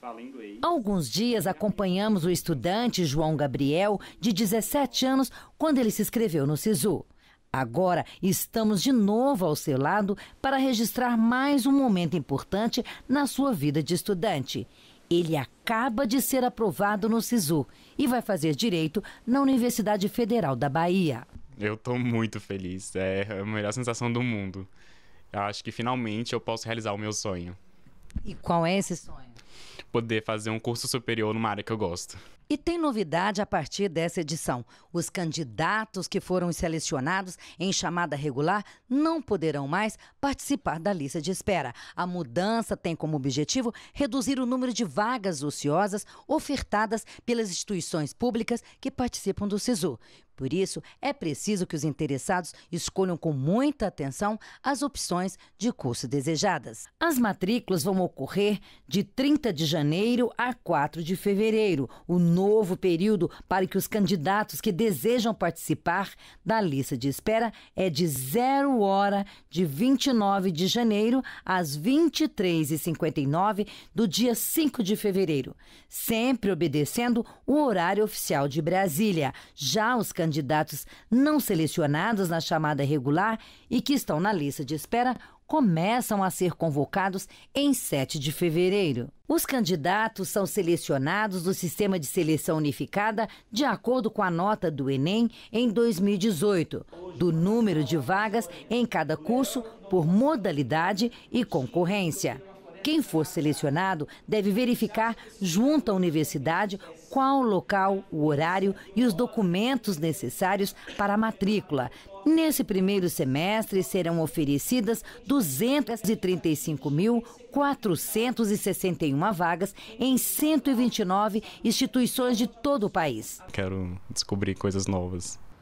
fala inglês. alguns dias acompanhamos o estudante João Gabriel, de 17 anos, quando ele se inscreveu no SISU. Agora estamos de novo ao seu lado para registrar mais um momento importante na sua vida de estudante. Ele acaba de ser aprovado no SISU e vai fazer direito na Universidade Federal da Bahia. Eu estou muito feliz, é a melhor sensação do mundo. Eu acho que finalmente eu posso realizar o meu sonho. E qual é esse sonho? poder fazer um curso superior numa área que eu gosto. E tem novidade a partir dessa edição. Os candidatos que foram selecionados em chamada regular não poderão mais participar da lista de espera. A mudança tem como objetivo reduzir o número de vagas ociosas ofertadas pelas instituições públicas que participam do SISU. Por isso, é preciso que os interessados escolham com muita atenção as opções de curso desejadas. As matrículas vão ocorrer de 30 de janeiro a 4 de fevereiro, o novo período para que os candidatos que desejam participar da lista de espera é de 0 hora de 29 de janeiro às 23h59 do dia 5 de fevereiro, sempre obedecendo o horário oficial de Brasília. Já os candidatos candidatos não selecionados na chamada regular e que estão na lista de espera começam a ser convocados em 7 de fevereiro. Os candidatos são selecionados do sistema de seleção unificada de acordo com a nota do Enem em 2018, do número de vagas em cada curso por modalidade e concorrência. Quem for selecionado deve verificar junto à universidade qual local, o horário e os documentos necessários para a matrícula. Nesse primeiro semestre serão oferecidas 235.461 vagas em 129 instituições de todo o país. Quero descobrir coisas novas.